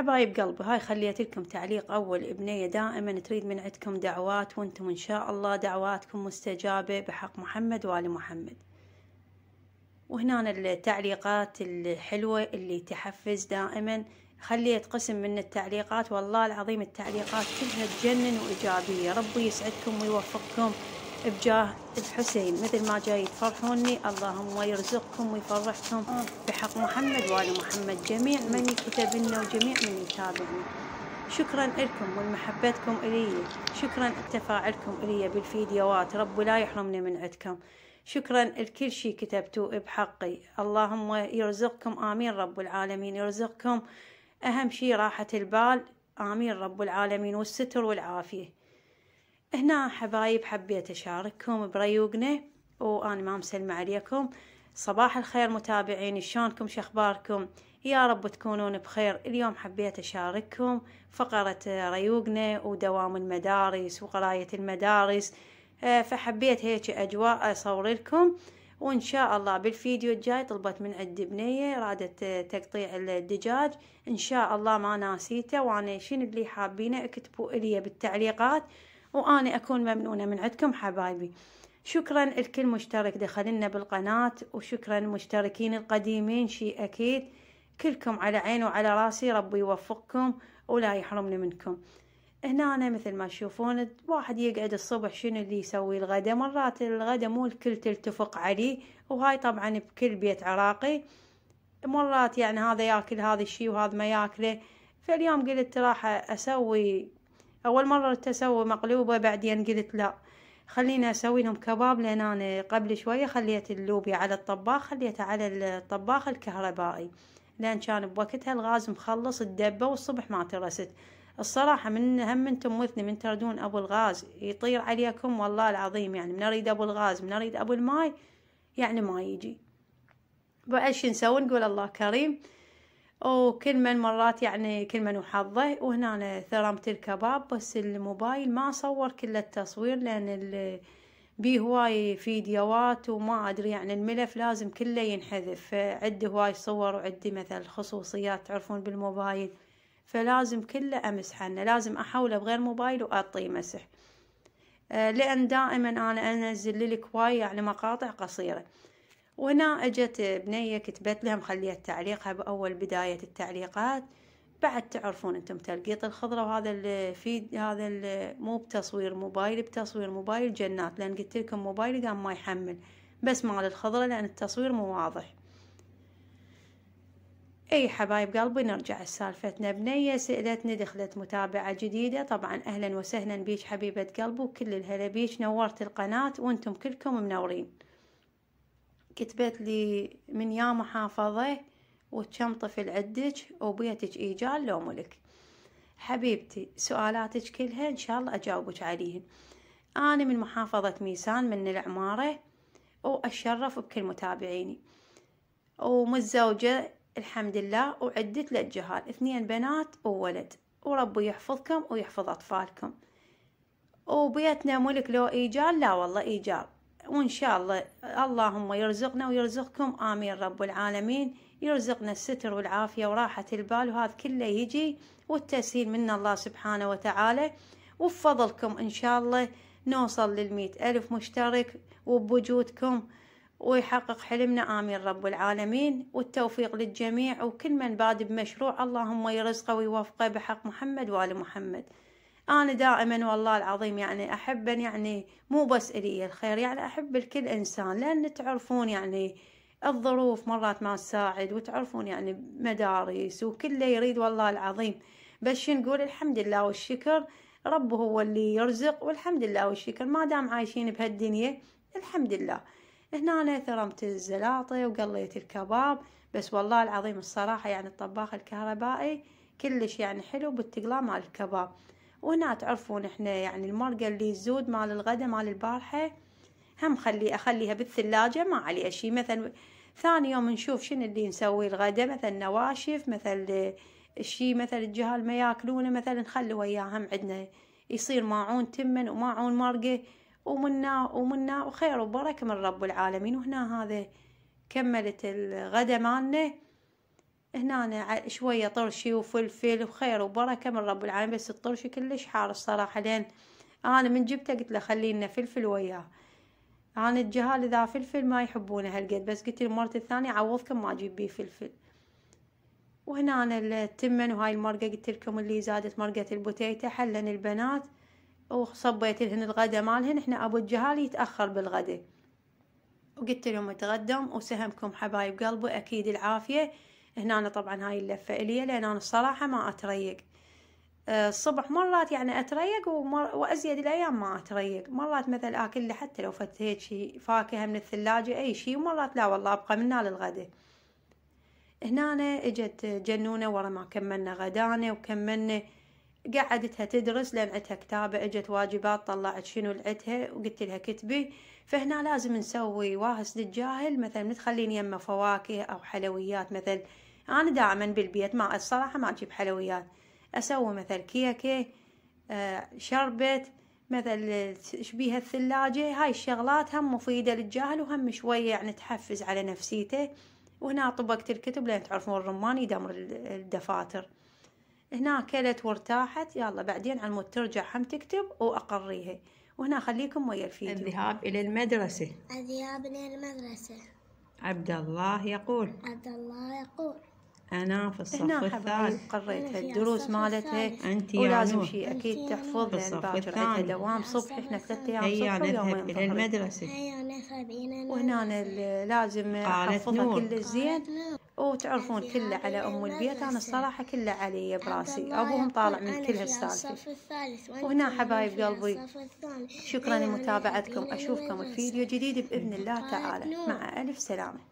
حبايب قلبي هاي خليت لكم تعليق أول ابنية دائما تريد من عندكم دعوات وانتم إن شاء الله دعواتكم مستجابة بحق محمد وآل محمد وهنا التعليقات الحلوة اللي تحفز دائما خليت قسم من التعليقات والله العظيم التعليقات كلها تجنن وإيجابية ربي يسعدكم ويوفقكم بجاه الحسين مثل ما جاي تفرحوني اللهم يرزقكم ويفرحكم آه. بحق محمد وآل محمد جميع من كتب لنا وجميع من يتابعنا شكرا لكم ولمحبتكم إلي شكرا لتفاعلكم إلي بالفيديوهات رب لا يحرمني من عندكم شكرا لكل شيء كتبتوه بحقي اللهم يرزقكم آمين رب العالمين يرزقكم أهم شيء راحة البال آمين رب العالمين والستر والعافية هنا حبايب حبيت أشارككم بريوقنا وأنا ما مسلمة عليكم صباح الخير متابعيني شلونكم شخباركم يا رب تكونون بخير اليوم حبيت أشارككم فقرة ريوقنا ودوام المدارس وقراية المدارس آه، فحبيت هيك أجواء أصور لكم وإن شاء الله بالفيديو الجاي طلبت من عند بنية رادت تقطيع الدجاج إن شاء الله ما ناسيته وأنا شنو اللي حابينه اكتبوا إلي بالتعليقات وأنا أكون ممنونة من عندكم حبايبي شكرا لكل مشترك دخل لنا بالقناة وشكرا مشتركين القديمين شي أكيد كلكم على عيني وعلى راسي ربي يوفقكم ولا يحرمني منكم هنا أنا مثل ما تشوفون واحد يقعد الصبح شنو اللي يسوي الغدا مرات الغدا مو الكل تلتفق عليه وهاي طبعا بكل بيت عراقي مرات يعني هذا ياكل هذا الشيء وهذا ما ياكله فاليوم قلت راح اسوي اول مره تسوي مقلوبه بعدين قلت لا خليني اسوي لهم كباب لان انا قبل شويه خليت اللوبيا على الطباخ خليتها على الطباخ الكهربائي لان كان بوقتها الغاز مخلص الدبه والصبح ما ترست الصراحه من هم انتم مثني من تردون ابو الغاز يطير عليكم والله العظيم يعني من اريد ابو الغاز من اريد ابو الماي يعني ما يجي بعد شو نسوي نقول الله كريم وكل من مرات يعني كل من وحظه وهنا ثرمت الكباب بس الموبايل ما صور كل التصوير لان بيه هواي فيديوهات وما ادري يعني الملف لازم كله ينحذف عندي هواي صور وعدي مثل خصوصيات تعرفون بالموبايل فلازم كله امسح عنه لازم احوله بغير موبايل واعطيه مسح أه، لان دائما انا انزل لك هواي يعني مقاطع قصيره وهنا اجت بنية كتبت لها مخلية تعليقها بأول بداية التعليقات بعد تعرفون انتم تلقيط الخضرة وهذا الفيد هذا مو بتصوير موبايل بتصوير موبايل جنات لان قلت لكم موبايلي قام ما يحمل بس مال الخضرة لان التصوير مو واضح اي حبايب قلبي نرجع لسالفتنا بنية سألتني دخلت متابعة جديدة طبعا اهلا وسهلا بيش حبيبة قلبي وكل الهلا بيش نورت القناة وانتم كلكم منورين كتبت لي من يا محافظة وكم طفل عدك وبيتك إيجال لو ملك حبيبتي سؤالاتك كلها إن شاء الله أجاوبك عليهن أنا من محافظة ميسان من العمارة وأشرف بكل متابعيني ومتزوجة الحمد لله وعدة للجهال اثنين بنات وولد وربي يحفظكم ويحفظ أطفالكم وبيتنا ملك لو إيجال لا والله إيجال وإن شاء الله اللهم يرزقنا ويرزقكم آمين رب العالمين يرزقنا الستر والعافية وراحة البال وهذا كله يجي والتسهيل من الله سبحانه وتعالى وبفضلكم إن شاء الله نوصل للمئة ألف مشترك وبوجودكم ويحقق حلمنا آمين رب العالمين والتوفيق للجميع وكل من باد بمشروع اللهم يرزقه ويوفقه بحق محمد وآل محمد أنا دائما والله العظيم يعني أحب يعني مو بس إلي الخير يعني أحب لكل إنسان لأن تعرفون يعني الظروف مرات ما تساعد وتعرفون يعني مدارس وكله يريد والله العظيم بس نقول الحمد لله والشكر رب هو اللي يرزق والحمد لله والشكر ما دام عايشين بهالدنيا الحمد لله هنا أنا ثرمت الزلاطة وقليت الكباب بس والله العظيم الصراحة يعني الطباخ الكهربائي كلش يعني حلو بالتقلاء مال الكباب وهنا تعرفون احنا يعني المرقة اللي الزود مال الغدا مال البارحة هم خلي اخليها بالثلاجة ما عليها شي مثلا ثاني يوم نشوف شنو اللي نسوي الغدا مثلا نواشف مثل الشي مثل الجهال ما ياكلونه مثلا نخلي وياهم عندنا يصير ماعون تمن وماعون مرقة ومنا ومنا وخير وبركة من رب العالمين وهنا هذا كملت الغدا مالنا هنا شوية طرشي وفلفل وخير وبركة من رب العالمين بس الطرشي كلش حار الصراحة لأن أنا من جبته قلت له خلينا فلفل وياه أنا الجهال إذا فلفل ما يحبونه هالقد بس قلت المرة الثانية عوضكم ما أجيب بيه فلفل وهنا أنا التمن وهاي المرقة قلت لكم اللي زادت مرقة البوتيتة حلن البنات وصبيت لهن الغدا مالهن احنا أبو الجهال يتأخر بالغدا وقلت لهم اتغدم وسهمكم حبايب قلبي أكيد العافية هنا طبعا هاي اللفة إلي لأن أنا الصراحة ما أتريق آه، الصبح مرات يعني أتريق ومر... وأزيد الأيام ما أتريق مرات مثل أكل حتى لو فتيت شي فاكهة من الثلاجة أي شي ومرات لا والله أبقى منها للغدا هنا أنا إجت جنونة ورا ما كملنا غدانا وكملنا قعدتها تدرس لين عندها كتابة اجت واجبات طلعت شنو لعتها وقلت لها كتبي فهنا لازم نسوي واهس للجاهل مثلا متخليني يمه فواكه او حلويات مثل انا دائما بالبيت ما الصراحة ما اجيب حلويات اسوي مثل كيكة آه شربت مثل شبيه الثلاجة هاي الشغلات هم مفيدة للجاهل وهم شوية يعني تحفز على نفسيته وهنا طبقت الكتب لين تعرفون الرمان يدمر الدفاتر هنا كلت وارتاحت يلا بعدين على المود ترجع هم تكتب واقريها وهنا خليكم ويا الفيديو الذهاب الى المدرسه الذهاب الى المدرسه عبد الله يقول عبد الله يقول أنا في الصف الثالث قريتها الدروس مالتها أنت ولازم شيء أكيد تحفظ الصف عندها دوام صبح إحنا ثلاث أيام هيا نذهب إلى المدرسة هيا نذهب إلى المدرسة وهنا لازم أحفظها كل الزين وتعرفون كله على ام البيت انا الصراحه كله علي براسي ابوهم طالع من كل هالسالفه وهنا حبايب قلبي شكرا لمتابعتكم اشوفكم في فيديو جديد باذن الله تعالى مع الف سلامه